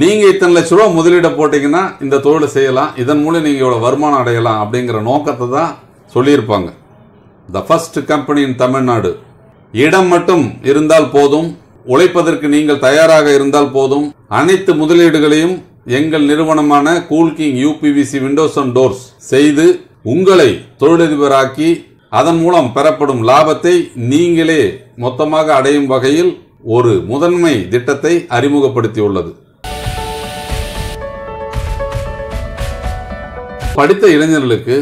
நீங்கள் இத்தனை லட்ச ரூபா முதலீட போட்டிங்கன்னா இந்த தொழிலை செய்யலாம் இதன் மூலம் நீங்கள் இவ்வளோ வருமானம் அடையலாம் அப்படிங்கிற நோக்கத்தை தான் சொல்லியிருப்பாங்க the first company in Tamil Nadu இடம் மட்டும் இருந்தால் போதும் உழைப்பதற்கு நீங்கள் தயாராக இருந்தால் போதும் அனைத்து முதலீடுகளையும் எங்கள் நிறுவனமான Coolking UPVC windows and doors செய்து உங்களை தொழிலதிபராக்கி அதன் மூலம் பெறப்படும் லாபத்தை நீங்களே மொத்தமாக அடையும் வகையில் ஒரு முதன்மை திட்டத்தை அறிமுகப்படுத்தியுள்ளது படித்த இளைஞர்களுக்கு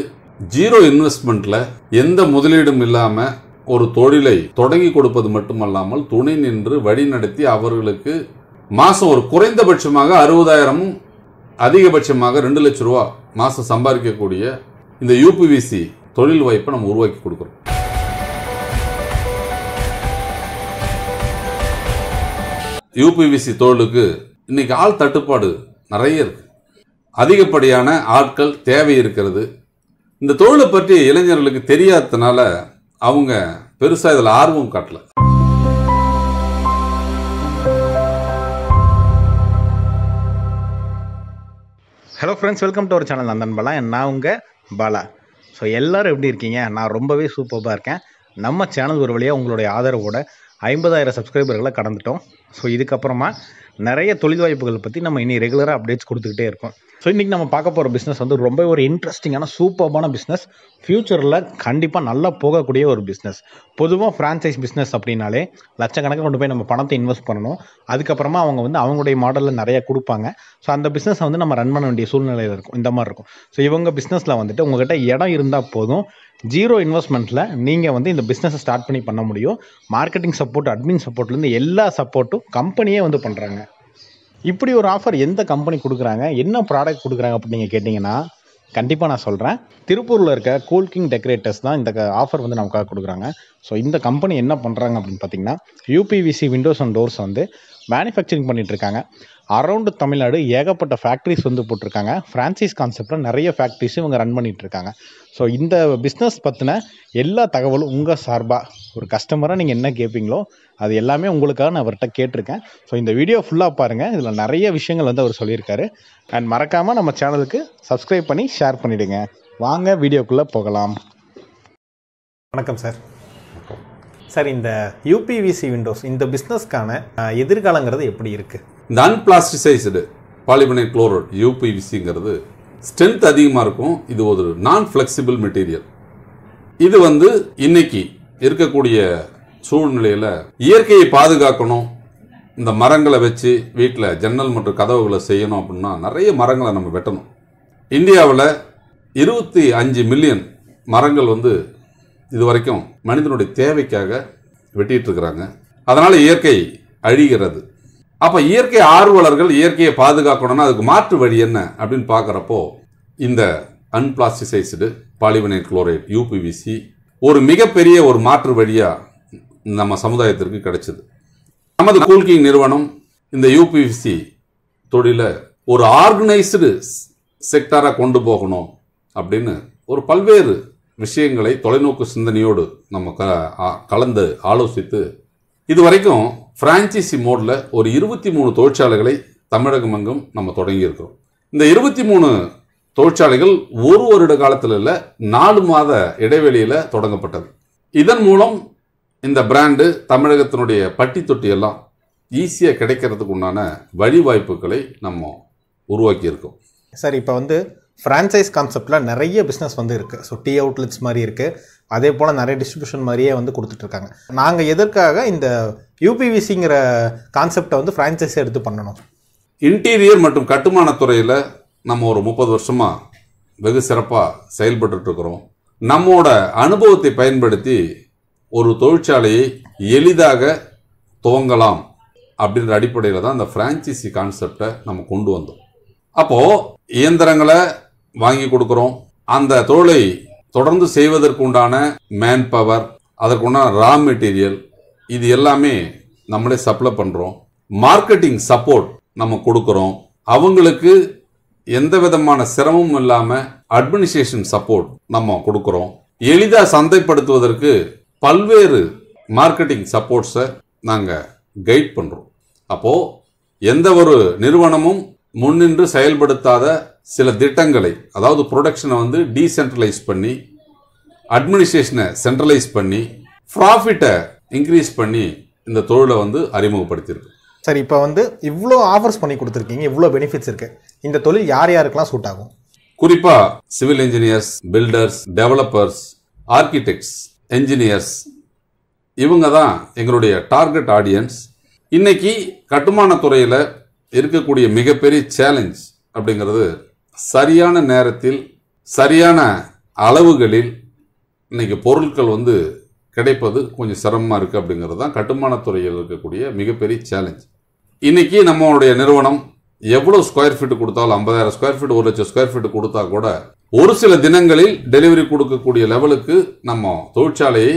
ஜீரோ இன்வெஸ்ட்மெண்ட்டில் எந்த முதலீடும் இல்லாமல் ஒரு தொழிலை தொடங்கி கொடுப்பது மட்டுமல்லாமல் துணை நின்று வழி நடத்தி அவர்களுக்கு மாதம் ஒரு குறைந்தபட்சமாக அறுபதாயிரமும் அதிகபட்சமாக ரெண்டு லட்ச ரூபா மாதம் சம்பாதிக்கக்கூடிய இந்த யூபிவிசி தொழில் வாய்ப்பை நம்ம உருவாக்கி கொடுக்குறோம் யூபிவிசி தொழிலுக்கு இன்றைக்கி ஆள் தட்டுப்பாடு நிறைய இருக்குது அதிகப்படியான ஆட்கள் தேவை இருக்கிறது இந்த தொழிலை பற்றி இளைஞர்களுக்கு தெரியாததுனால அவங்க பெருசாக இதில் ஆர்வம் காட்டல hello friends welcome to our channel Nandan Bala நான் உங்கள் பாலா ஸோ எல்லோரும் எப்படி இருக்கீங்க நான் ரொம்பவே சூப்பராக இருக்கேன் நம்ம சேனல் ஒரு வழியாக உங்களுடைய ஆதரவோட ஐம்பதாயிரம் சப்ஸ்கிரைபர்களை கடந்துட்டோம் ஸோ இதுக்கப்புறமா நிறைய தொழில் வாய்ப்புகளை பற்றி நம்ம இனி ரெகுலராக அப்டேட்ஸ் கொடுத்துக்கிட்டே இருக்கோம் ஸோ இன்னைக்கு நம்ம பார்க்க போகிற பிஸ்னஸ் வந்து ரொம்ப ஒரு இன்ட்ரெஸ்டிங்கான சூப்பர்பான பிஸ்னஸ் ஃப்யூச்சரில் கண்டிப்பாக நல்லா போகக்கூடிய ஒரு பிஸ்னஸ் பொதுவாக ஃப்ரான்ச்சைஸ் பிஸ்னஸ் அப்படின்னாலே லட்சக்கணக்காக கொண்டு போய் நம்ம பணத்தை இன்வெஸ்ட் பண்ணணும் அதுக்கப்புறமா அவங்க வந்து அவங்களுடைய மாடலில் நிறையா கொடுப்பாங்க ஸோ அந்த பிஸ்னஸை வந்து நம்ம ரன் பண்ண வேண்டிய சூழ்நிலையில் இருக்கும் இந்த மாதிரி இருக்கும் ஸோ இவங்க பிஸ்னஸில் வந்துட்டு உங்கள்கிட்ட இடம் இருந்தால் போதும் ஜீரோ இன்வெஸ்ட்மெண்ட்டில் நீங்கள் வந்து இந்த பிஸ்னஸை ஸ்டார்ட் பண்ணி பண்ண முடியும் மார்க்கெட்டிங் சப்போர்ட் அட்மின் சப்போர்ட்லேருந்து எல்லா சப்போர்ட்டும் கம்பெனியே வந்து பண்ணுறாங்க இப்படி ஒரு ஆஃபர் எந்த கம்பெனி கொடுக்குறாங்க என்ன ப்ராடக்ட் கொடுக்குறாங்க அப்படின்னு நீங்கள் கேட்டிங்கன்னா கண்டிப்பாக நான் சொல்கிறேன் திருப்பூரில் இருக்க கூல்கிங் டெக்கரேட்டர்ஸ் தான் இந்த ஆஃபர் வந்து நமக்காக கொடுக்குறாங்க ஸோ இந்த கம்பெனி என்ன பண்ணுறாங்க அப்படின்னு பார்த்தீங்கன்னா யூபிவிசி விண்டோஸ் அண்ட் டோர்ஸ் வந்து மேனுஃபேக்சரிங் பண்ணிகிட்ருக்காங்க அரவுண்டு தமிழ்நாடு ஏகப்பட்ட ஃபேக்ட்ரிஸ் வந்து போட்டிருக்காங்க ஃப்ரான்சைஸ் கான்செப்டில் நிறைய ஃபேக்ட்ரிஸ் இவங்க ரன் பண்ணிகிட்ருக்காங்க ஸோ இந்த பிஸ்னஸ் பற்றின எல்லா தகவலும் உங்கள் சார்பாக ஒரு கஸ்டமராக நீங்கள் என்ன கேட்பீங்களோ அது எல்லாமே உங்களுக்காக நான் அவர்கிட்ட கேட்டிருக்கேன் ஸோ இந்த வீடியோ ஃபுல்லாக பாருங்கள் இதில் நிறைய விஷயங்கள் வந்து அவர் சொல்லியிருக்காரு அண்ட் மறக்காமல் நம்ம சேனலுக்கு சப்ஸ்கிரைப் பண்ணி ஷேர் பண்ணிவிடுங்க வாங்க வீடியோக்குள்ளே போகலாம் வணக்கம் சார் சார் இந்த யூபிவிசி விண்டோஸ் இந்த பிஸ்னஸ்க்கான எதிர்காலங்கிறது எப்படி இருக்குது இந்த அன்பிளாஸ்டிசைஸ்டு பாலிபனைட் குளோரைட் யூபிவிசிங்கிறது ஸ்ட்ரென்த் அதிகமாக இருக்கும் இது ஒரு நான் ஃப்ளெக்சிபிள் மெட்டீரியல் இது வந்து இன்னைக்கு இருக்கக்கூடிய சூழ்நிலையில் இயற்கையை பாதுகாக்கணும் இந்த மரங்களை வச்சு வீட்டில் ஜன்னல் மற்றும் கதவுகளை செய்யணும் அப்படின்னா நிறைய மரங்களை நம்ம வெட்டணும் இந்தியாவில் இருபத்தி அஞ்சு மில்லியன் மரங்கள் வந்து இது வரைக்கும் மனிதனுடைய தேவைக்காக வெட்டிகிட்டு இருக்கிறாங்க அதனால் இயற்கை அழிகிறது அப்போ இயற்கை ஆர்வலர்கள் இயற்கையை பாதுகாக்கணும்னா அதுக்கு மாற்று வழி என்ன அப்படின்னு பார்க்குறப்போ இந்த அன்பிளாஸ்டிசைஸ்டு பாலிவினைல் குளோரைட் யூபிவிசி ஒரு மிகப்பெரிய ஒரு மாற்று வழியாக நம்ம சமுதாயத்திற்கு கிடைச்சது நமது கூல்கிங் நிறுவனம் இந்த யூபிவிசி தொழிலை ஒரு ஆர்கனைஸ்டு செக்டாராக கொண்டு போகணும் அப்படின்னு ஒரு பல்வேறு விஷயங்களை தொலைநோக்கு சிந்தனையோடு நம்ம க கலந்து ஆலோசித்து இது வரைக்கும் ஃப்ரான்ச்சைசி மோடில் ஒரு இருபத்தி மூணு தொழிற்சாலைகளை தமிழகம் எங்கும் நம்ம தொடங்கியிருக்கிறோம் இந்த இருபத்தி மூணு தொழிற்சாலைகள் ஒரு வருட காலத்தில் இல்லை நாலு மாத இடைவெளியில் தொடங்கப்பட்டது இதன் மூலம் இந்த பிராண்டு தமிழகத்தினுடைய பட்டி தொட்டி எல்லாம் ஈஸியாக கிடைக்கிறதுக்கு உண்டான வழிவாய்ப்புகளை நம்ம உருவாக்கியிருக்கோம் சார் இப்போ வந்து ஃப்ரான்ச்சைஸ் கான்செப்டில் நிறைய பிஸ்னஸ் வந்து இருக்குது ஸோ டீ அவுட்லெட்ஸ் மாதிரி இருக்குது அதே போல் நிறைய டிஸ்ட்ரிபியூஷன் மாதிரியே வந்து கொடுத்துட்ருக்காங்க நாங்கள் எதற்காக இந்த யூபிவிசிங்கிற கான்செப்டை வந்து ஃப்ரான்ச்சைஸ் எடுத்து பண்ணணும் இன்டீரியர் மற்றும் கட்டுமானத்துறையில் நம்ம ஒரு முப்பது வருஷமாக வெகு சிறப்பாக செயல்பட்டுருக்குறோம் நம்மோட அனுபவத்தை பயன்படுத்தி ஒரு தொழிற்சாலையை எளிதாக துவங்கலாம் அப்படின்ற அடிப்படையில் தான் அந்த ஃப்ரான்ச்சைசி கான்செப்டை நம்ம கொண்டு வந்தோம் அப்போது இயந்திரங்களை வாங்கி கொடுக்குறோம் அந்த தொழிலை தொடர்ந்து செய்வதற்குண்டான மேன் பவர் அதற்குண்டான ரா மெட்டீரியல் இது எல்லாமே நம்மளே சப்ளை பண்ணுறோம் மார்க்கெட்டிங் சப்போர்ட் நம்ம கொடுக்குறோம் அவங்களுக்கு எந்த விதமான சிரமமும் இல்லாமல் அட்மினிஸ்ட்ரேஷன் சப்போர்ட் நம்ம கொடுக்குறோம் எளிதாக சந்தைப்படுத்துவதற்கு பல்வேறு மார்க்கெட்டிங் சப்போர்ட்ஸை நாங்கள் கைட் பண்ணுறோம் அப்போது எந்த ஒரு நிறுவனமும் முன்னின்று செயல்படுத்தாத சில திட்டங்களை அதாவது ப்ரொடக்ஷனை வந்து டீசென்ட்ரலைஸ் பண்ணி அட்மினிஸ்ட்ரேஷனை சென்ட்ரலைஸ் பண்ணி ப்ராஃபிட்டை இன்க்ரீஸ் பண்ணி இந்த தொழிலை வந்து அறிமுகப்படுத்தியிருக்கு சரி இப்போ வந்து இவ்வளோ ஆஃபர்ஸ் பண்ணி கொடுத்துருக்கீங்க இவ்வளோ பெனிஃபிட்ஸ் இருக்குது இந்த தொழில் யார் யாருக்கெல்லாம் சூட் ஆகும் குறிப்பாக civil engineers builders developers architects engineers இவங்க தான் எங்களுடைய டார்கெட் ஆடியன்ஸ் இன்னைக்கு கட்டுமானத்துறையில் இருக்கக்கூடிய மிகப்பெரிய சேலஞ்ச் அப்படிங்கிறது சரியான நேரத்தில் சரியான அளவுகளில் இன்னைக்கு பொருட்கள் வந்து கிடைப்பது கொஞ்சம் சிரமமாக இருக்குது அப்படிங்கிறது தான் கட்டுமானத்துறையில் இருக்கக்கூடிய மிகப்பெரிய சேலஞ்ச் இன்றைக்கி நம்மளுடைய நிறுவனம் எவ்வளோ ஸ்கொயர் ஃபீட் கொடுத்தாலும் ஐம்பதாயிரம் ஸ்கொயர் ஃபீட் ஒரு லட்சம் ஸ்கொயர் ஃபீட் கொடுத்தா கூட ஒரு சில தினங்களில் டெலிவரி கொடுக்கக்கூடிய லெவலுக்கு நம்ம தொழிற்சாலையை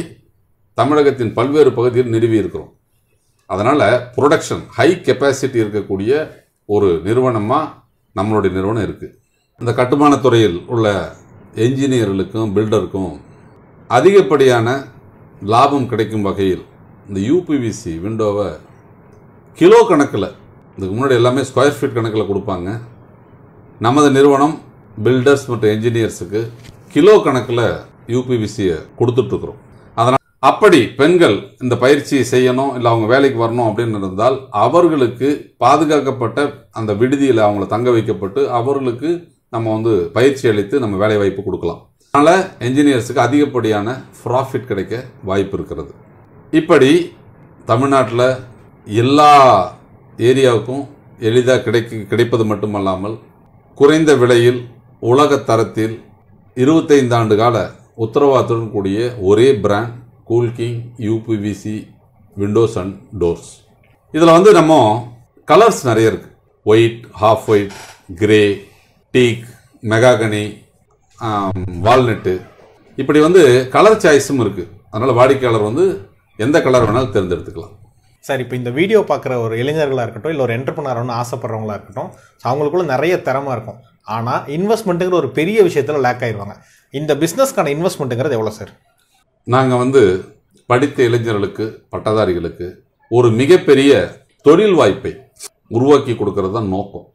தமிழகத்தின் பல்வேறு பகுதியில் நிறுவி இருக்கிறோம் அதனால் ப்ரொடக்ஷன் ஹை கெப்பாசிட்டி இருக்கக்கூடிய ஒரு நிறுவனமாக நம்மளுடைய நிறுவனம் இருக்குது இந்த கட்டுமானத்துறையில் உள்ள என்ஜினியர்களுக்கும் பில்டருக்கும் அதிகப்படியான லாபம் கிடைக்கும் வகையில் இந்த யூபிவிசி விண்டோவை கிலோ கணக்கில் இதுக்கு முன்னாடி எல்லாமே ஸ்கொயர் ஃபீட் கணக்கில் கொடுப்பாங்க நமது நிறுவனம் பில்டர்ஸ் மற்றும் என்ஜினியர்ஸுக்கு கிலோ கணக்கில் யூபிவிசியை கொடுத்துட்ருக்குறோம் அதனால் அப்படி பெண்கள் இந்த பயிற்சியை செய்யணும் இல்லை அவங்க வேலைக்கு வரணும் அப்படின்னு இருந்தால் அவர்களுக்கு பாதுகாக்கப்பட்ட அந்த விடுதியில் அவங்கள தங்க வைக்கப்பட்டு அவர்களுக்கு நம்ம வந்து பயிற்சி அளித்து நம்ம வேலை வாய்ப்பு கொடுக்கலாம் அதனால் என்ஜினியர்ஸுக்கு அதிகப்படியான ப்ராஃபிட் கிடைக்க வாய்ப்பு இருக்கிறது இப்படி தமிழ்நாட்டில் எல்லா ஏரியாவுக்கும் எளிதாக கிடைக்க கிடைப்பது மட்டுமல்லாமல் குறைந்த விலையில் உலக தரத்தில் இருபத்தைந்து ஆண்டு கால உத்தரவாதத்துடன் கூடிய ஒரே brand Coolking UPVC windows and doors இதில் வந்து நம்ம கலர்ஸ் நிறைய இருக்குது white half white grey teak mahogany walnut இப்படி வந்து கலர் சாய்ஸும் இருக்குது அதனால் வாடிக்கையாளர் வந்து எந்த கலர் வேணாலும் தேர்ந்தெடுத்துக்கலாம் சார் இப்போ இந்த வீடியோ பார்க்குற ஒரு இளைஞர்களாக இருக்கட்டும் இல்லை ஒரு என்டர்பிரனர்னு ஆசைப்படுறவங்களா இருக்கட்டும் ஸோ அவங்களுக்குள்ள நிறைய திறமை இருக்கும் ஆனால் இன்வெஸ்ட்மெண்ட்டுங்கிற ஒரு பெரிய விஷயத்தில் லேக் ஆயிடுவாங்க இந்த பிஸ்னஸ்க்கான இன்வெஸ்ட்மெண்ட்டுங்கிறது எவ்வளோ சார் நாங்கள் வந்து படித்த இளைஞர்களுக்கு பட்டதாரிகளுக்கு ஒரு மிகப்பெரிய தொழில் வாய்ப்பை உருவாக்கி கொடுக்கறது தான் நோக்கம்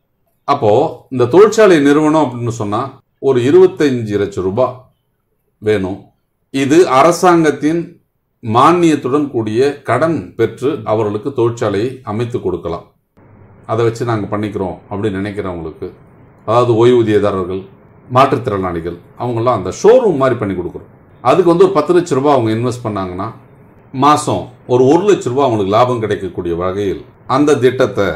அப்போது இந்த தொழிற்சாலை நிறுவனம் அப்படின்னு சொன்னால் ஒரு இருபத்தஞ்சு லட்சம் ரூபாய் வேணும் இது அரசாங்கத்தின் மானியத்துடன் கூடிய கடன் பெற்று அவர்களுக்கு தொழிற்சாலையை அமைத்து கொடுக்கலாம் அதை வச்சு நாங்கள் பண்ணிக்கிறோம் அப்படின்னு நினைக்கிறவங்களுக்கு அதாவது ஓய்வூதியதாரர்கள் மாற்றுத்திறனாளிகள் அவங்களாம் அந்த ஷோரூம் மாதிரி பண்ணி கொடுக்குறோம் அதுக்கு வந்து ஒரு பத்து லட்ச ரூபா அவங்க இன்வெஸ்ட் பண்ணாங்கன்னா மாதம் ஒரு ஒரு லட்ச ரூபா அவங்களுக்கு லாபம் கிடைக்கக்கூடிய வகையில் அந்த திட்டத்தை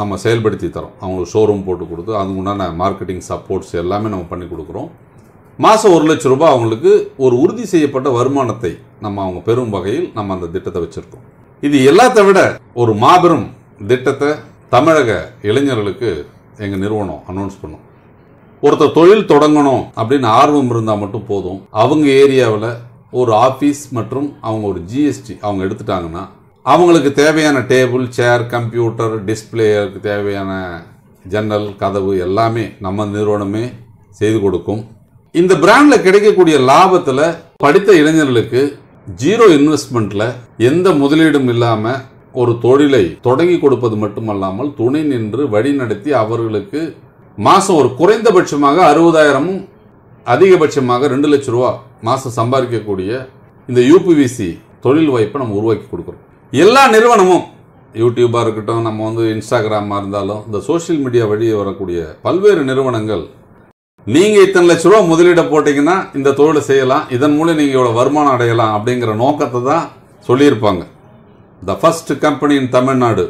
நம்ம செயல்படுத்தி தரோம் அவங்களுக்கு ஷோரூம் போட்டு கொடுத்து அதுக்கு உண்டான மார்க்கெட்டிங் சப்போர்ட்ஸ் எல்லாமே நம்ம பண்ணி கொடுக்குறோம் மாதம் ஒரு லட்ச ரூபாய் அவங்களுக்கு ஒரு உறுதி செய்யப்பட்ட வருமானத்தை நம்ம அவங்க பெறும் வகையில் நம்ம அந்த திட்டத்தை வச்சுருக்கோம் இது எல்லாத்த விட ஒரு மாபெரும் திட்டத்தை தமிழக இளைஞர்களுக்கு எங்கள் நிறுவனம் அனௌன்ஸ் பண்ணும் ஒருத்தர் தொழில் தொடங்கணும் அப்படின்னு ஆர்வம் இருந்தால் மட்டும் போதும் அவங்க ஏரியாவில் ஒரு ஆஃபீஸ் மற்றும் அவங்க ஒரு ஜிஎஸ்டி அவங்க எடுத்துட்டாங்கன்னா அவங்களுக்கு தேவையான டேபிள் சேர் கம்ப்யூட்டர் டிஸ்பிளேக்கு தேவையான ஜன்னல் கதவு எல்லாமே நம்ம நிறுவனமே செய்து கொடுக்கும் இந்த பிராண்டில் கிடைக்கக்கூடிய லாபத்தில் படித்த இளைஞர்களுக்கு ஜீரோ இன்வெஸ்ட்மெண்ட்டில் எந்த முதலீடும் இல்லாமல் ஒரு தொழிலை தொடங்கி கொடுப்பது மட்டுமல்லாமல் துணை நின்று வழிநடத்தி அவர்களுக்கு மாதம் ஒரு குறைந்தபட்சமாக அறுபதாயிரமும் அதிகபட்சமாக ரெண்டு லட்ச ரூபா மாதம் சம்பாதிக்கக்கூடிய இந்த யூபிவிசி தொழில் வாய்ப்பை நம்ம உருவாக்கி கொடுக்குறோம் எல்லா நிறுவனமும் யூடியூப்பாக இருக்கட்டும் நம்ம வந்து இன்ஸ்டாகிராமாக இருந்தாலும் இந்த சோஷியல் மீடியா வழியே வரக்கூடிய பல்வேறு நிறுவனங்கள் நீங்கள் இத்தனை லட்ச ரூபா முதலீட போட்டிங்கன்னா இந்த தொழிலை செய்யலாம் இதன் மூலம் நீங்கள் இவ்வளோ வருமானம் அடையலாம் அப்படிங்கிற நோக்கத்தை தான் சொல்லியிருப்பாங்க the first company in Tamil Nadu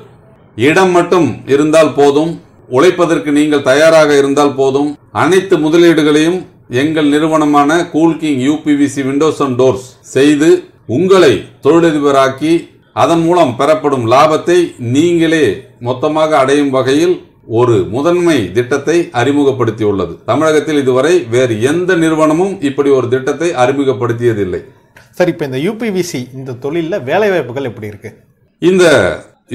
இடம் மட்டும் இருந்தால் போதும் உழைப்பதற்கு நீங்கள் தயாராக இருந்தால் போதும் அனைத்து முதலீடுகளையும் எங்கள் நிறுவனமான Coolking UPVC windows and doors செய்து உங்களை தொழிலதிபராக்கி அதன் மூலம் பெறப்படும் லாபத்தை நீங்களே மொத்தமாக அடையும் வகையில் ஒரு முதன்மை திட்டத்தை அறிமுகப்படுத்தியுள்ளது தமிழகத்தில் இதுவரை வேறு எந்த நிறுவனமும் இப்படி ஒரு திட்டத்தை அறிமுகப்படுத்தியதில்லை சரி இப்போ இந்த யூபிவிசி இந்த தொழிலில் வேலைவாய்ப்புகள் எப்படி இருக்கு இந்த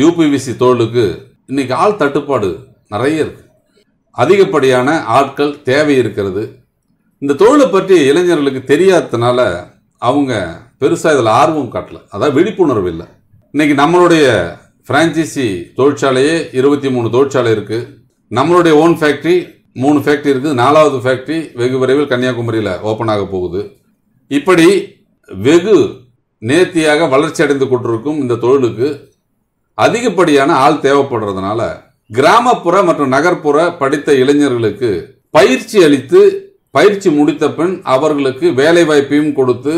யூபிவிசி தொழிலுக்கு இன்னைக்கு ஆள் தட்டுப்பாடு நிறைய இருக்கு அதிகப்படியான ஆட்கள் தேவை இருக்கிறது இந்த தொழிலை பற்றி இளைஞர்களுக்கு தெரியாததுனால அவங்க பெருசாக இதில் ஆர்வம் காட்டலை அதாவது விழிப்புணர்வு இல்லை இன்றைக்கி நம்மளுடைய ஃப்ரான்ச்சைசி தொழிற்சாலையே இருபத்தி மூணு தொழிற்சாலை இருக்குது நம்மளுடைய ஓன் ஃபேக்ட்ரி மூணு ஃபேக்ட்ரி இருக்குது நாலாவது ஃபேக்ட்ரி வெகு விரைவில் கன்னியாகுமரியில் ஓப்பன் ஆக போகுது இப்படி வெகு நேர்த்தியாக வளர்ச்சி அடைந்து கொண்டிருக்கும் இந்த தொழிலுக்கு அதிகப்படியான ஆள் தேவைப்படுறதுனால கிராமப்புற மற்றும் நகர்ப்புற படித்த இளைஞர்களுக்கு பயிற்சி அளித்து பயிற்சி முடித்த பின் அவர்களுக்கு வேலை வாய்ப்பையும் கொடுத்து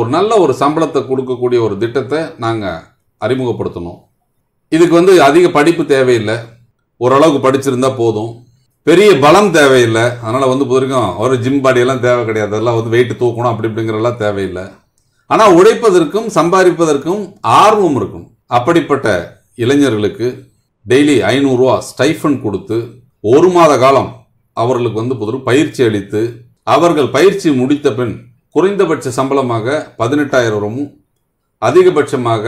ஒரு நல்ல ஒரு சம்பளத்தை கொடுக்கக்கூடிய ஒரு திட்டத்தை நாங்கள் அறிமுகப்படுத்தணும் இதுக்கு வந்து அதிக படிப்பு தேவையில்லை ஓரளவுக்கு படிச்சிருந்தா போதும் பெரிய பலம் தேவையில்லை அதனால் வந்து வரைக்கும் ஒரு ஜிம் பாடியெல்லாம் தேவை கிடையாது அதெல்லாம் வந்து வெயிட்டு தூக்கணும் அப்படி இப்படிங்கிறலாம் தேவையில்லை ஆனால் உழைப்பதற்கும் சம்பாதிப்பதற்கும் ஆர்வம் இருக்கும் அப்படிப்பட்ட இளைஞர்களுக்கு டெய்லி ஐநூறுரூவா ஸ்டைஃபன் கொடுத்து ஒரு மாத காலம் அவர்களுக்கு வந்து புது பயிற்சி அளித்து அவர்கள் பயிற்சி முடித்த பின் குறைந்தபட்ச சம்பளமாக பதினெட்டாயிரம் அதிகபட்சமாக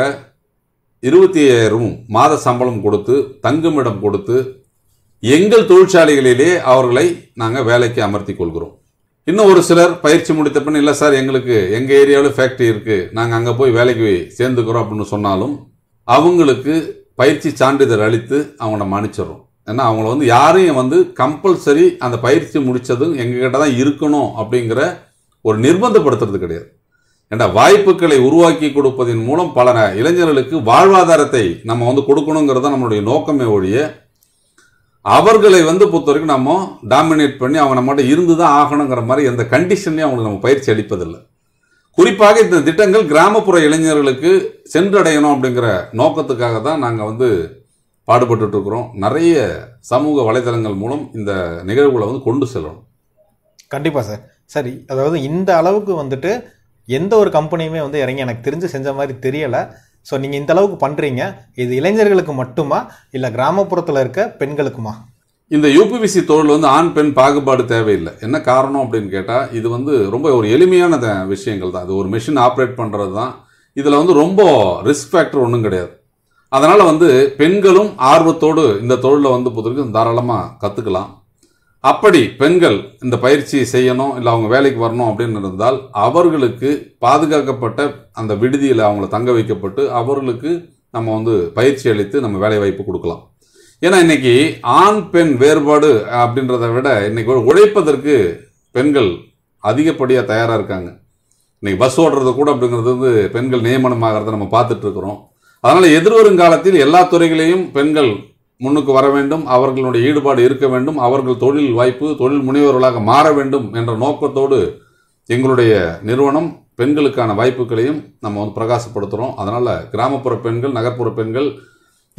இருபத்தி ஐயாயிரம் மாத சம்பளம் கொடுத்து தங்குமிடம் கொடுத்து எங்கள் தொழிற்சாலைகளிலே அவர்களை நாங்கள் வேலைக்கு அமர்த்தி கொள்கிறோம் இன்னும் ஒரு சிலர் பயிற்சி முடித்த பின் இல்லை சார் எங்களுக்கு எங்கள் ஏரியாவில் ஃபேக்ட்ரி இருக்குது நாங்கள் அங்கே போய் வேலைக்கு சேர்ந்துக்கிறோம் அப்படின்னு சொன்னாலும் அவங்களுக்கு பயிற்சி சான்றிதழ் அளித்து அவங்கள மன்னிச்சிடறோம் ஏன்னா அவங்கள வந்து யாரையும் வந்து கம்பல்சரி அந்த பயிற்சி முடித்ததும் எங்ககிட்ட தான் இருக்கணும் அப்படிங்கிற ஒரு நிர்பந்தப்படுத்துறது கிடையாது என்ற வாய்ப்புகளை உருவாக்கி கொடுப்பதன் மூலம் பல இளைஞர்களுக்கு வாழ்வாதாரத்தை நம்ம வந்து கொடுக்கணுங்கிறத நம்மளுடைய நோக்கமே ஒழிய அவர்களை வந்து பொறுத்த வரைக்கும் நம்ம டாமினேட் பண்ணி அவங்க நம்ம இருந்து தான் ஆகணுங்கிற மாதிரி எந்த கண்டிஷன்லையும் அவங்களுக்கு நம்ம பயிற்சி அளிப்பதில்லை குறிப்பாக இந்த திட்டங்கள் கிராமப்புற இளைஞர்களுக்கு சென்றடையணும் அப்படிங்கிற நோக்கத்துக்காக தான் நாங்கள் வந்து பாடுபட்டு இருக்கிறோம் நிறைய சமூக வலைதளங்கள் மூலம் இந்த நிகழ்வுகளை வந்து கொண்டு செல்லணும் கண்டிப்பாக சார் சரி அதாவது இந்த அளவுக்கு வந்துட்டு எந்த ஒரு கம்பெனியுமே வந்து இறங்கி எனக்கு தெரிஞ்சு செஞ்ச மாதிரி தெரியலை ஸோ நீங்கள் இந்த அளவுக்கு பண்ணுறீங்க இது இளைஞர்களுக்கு மட்டுமா இல்லை கிராமப்புறத்தில் இருக்க பெண்களுக்குமா இந்த யூபிபிசி தொழில் வந்து ஆண் பெண் பாகுபாடு தேவையில்லை என்ன காரணம் அப்படின்னு கேட்டால் இது வந்து ரொம்ப ஒரு எளிமையான விஷயங்கள் தான் அது ஒரு மிஷின் ஆப்ரேட் பண்ணுறது தான் இதில் வந்து ரொம்ப ரிஸ்க் ஃபேக்டர் ஒன்றும் கிடையாது அதனால் வந்து பெண்களும் ஆர்வத்தோடு இந்த தொழிலில் வந்து பொறுத்த தாராளமாக கற்றுக்கலாம் அப்படி பெண்கள் இந்த பயிற்சி செய்யணும் இல்லை அவங்க வேலைக்கு வரணும் அப்படின்னு இருந்தால் அவர்களுக்கு பாதுகாக்கப்பட்ட அந்த விடுதியில் அவங்கள தங்க வைக்கப்பட்டு அவர்களுக்கு நம்ம வந்து பயிற்சி அளித்து நம்ம வேலை வாய்ப்பு கொடுக்கலாம் ஏன்னா இன்னைக்கு ஆண் பெண் வேறுபாடு அப்படின்றத விட இன்னைக்கு உழைப்பதற்கு பெண்கள் அதிகப்படியாக தயாராக இருக்காங்க இன்னைக்கு பஸ் ஓடுறது கூட அப்படிங்கிறது வந்து பெண்கள் நியமனமாகிறத நம்ம பார்த்துட்டு இருக்கிறோம் அதனால் எதிர்வரும் காலத்தில் எல்லா துறைகளையும் பெண்கள் முன்னுக்கு வர வேண்டும் அவர்களுடைய ஈடுபாடு இருக்க வேண்டும் அவர்கள் தொழில் வாய்ப்பு தொழில் முனைவர்களாக மாற வேண்டும் என்ற நோக்கத்தோடு எங்களுடைய நிறுவனம் பெண்களுக்கான வாய்ப்புகளையும் நம்ம வந்து பிரகாசப்படுத்துகிறோம் அதனால் கிராமப்புற பெண்கள் நகர்ப்புற பெண்கள்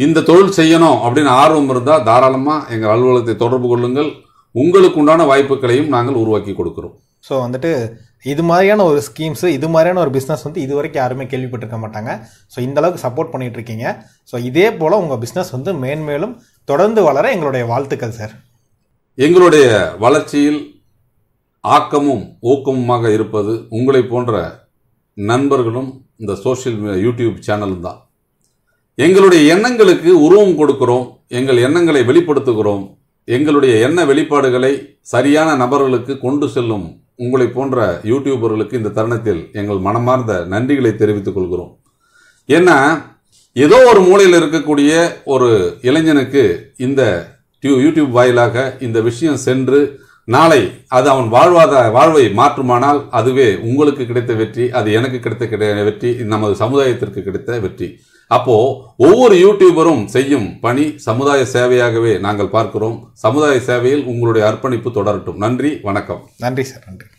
இந்த தொழில் செய்யணும் அப்படின்னு ஆர்வம் இருந்தால் தாராளமாக எங்கள் அலுவலகத்தை தொடர்பு கொள்ளுங்கள் உங்களுக்கு உண்டான வாய்ப்புகளையும் நாங்கள் உருவாக்கி கொடுக்குறோம் ஸோ வந்துட்டு இது மாதிரியான ஒரு ஸ்கீம்ஸு இது மாதிரியான ஒரு பிஸ்னஸ் வந்து இது வரைக்கும் யாருமே கேள்விப்பட்டிருக்க மாட்டாங்க ஸோ இந்தளவுக்கு சப்போர்ட் பண்ணிகிட்டு இருக்கீங்க ஸோ இதே போல் உங்கள் பிஸ்னஸ் வந்து மேன்மேலும் தொடர்ந்து வளர எங்களுடைய வாழ்த்துக்கள் சார் எங்களுடைய வளர்ச்சியில் ஆக்கமும் ஊக்கமுமாக இருப்பது உங்களை போன்ற நண்பர்களும் இந்த சோஷியல் யூடியூப் சேனலும் தான் எங்களுடைய எண்ணங்களுக்கு உருவம் கொடுக்கிறோம் எங்கள் எண்ணங்களை வெளிப்படுத்துகிறோம் எங்களுடைய எண்ண வெளிப்பாடுகளை சரியான நபர்களுக்கு கொண்டு செல்லும் உங்களை போன்ற யூடியூபர்களுக்கு இந்த தருணத்தில் எங்கள் மனமார்ந்த நன்றிகளை தெரிவித்துக் கொள்கிறோம் ஏன்னா ஏதோ ஒரு மூலையில் இருக்கக்கூடிய ஒரு இளைஞனுக்கு இந்த யூடியூப் வாயிலாக இந்த விஷயம் சென்று நாளை அது அவன் வாழ்வாத வாழ்வை மாற்றுமானால் அதுவே உங்களுக்கு கிடைத்த வெற்றி அது எனக்கு கிடைத்த கிடை வெற்றி நமது சமுதாயத்திற்கு கிடைத்த வெற்றி அப்போ ஒவ்வொரு யூடியூபரும் செய்யும் பணி சமுதாய சேவையாகவே நாங்கள் பார்க்கிறோம் சமுதாய சேவையில் உங்களுடைய அர்ப்பணிப்பு தொடரட்டும் நன்றி வணக்கம் நன்றி சார் நன்றி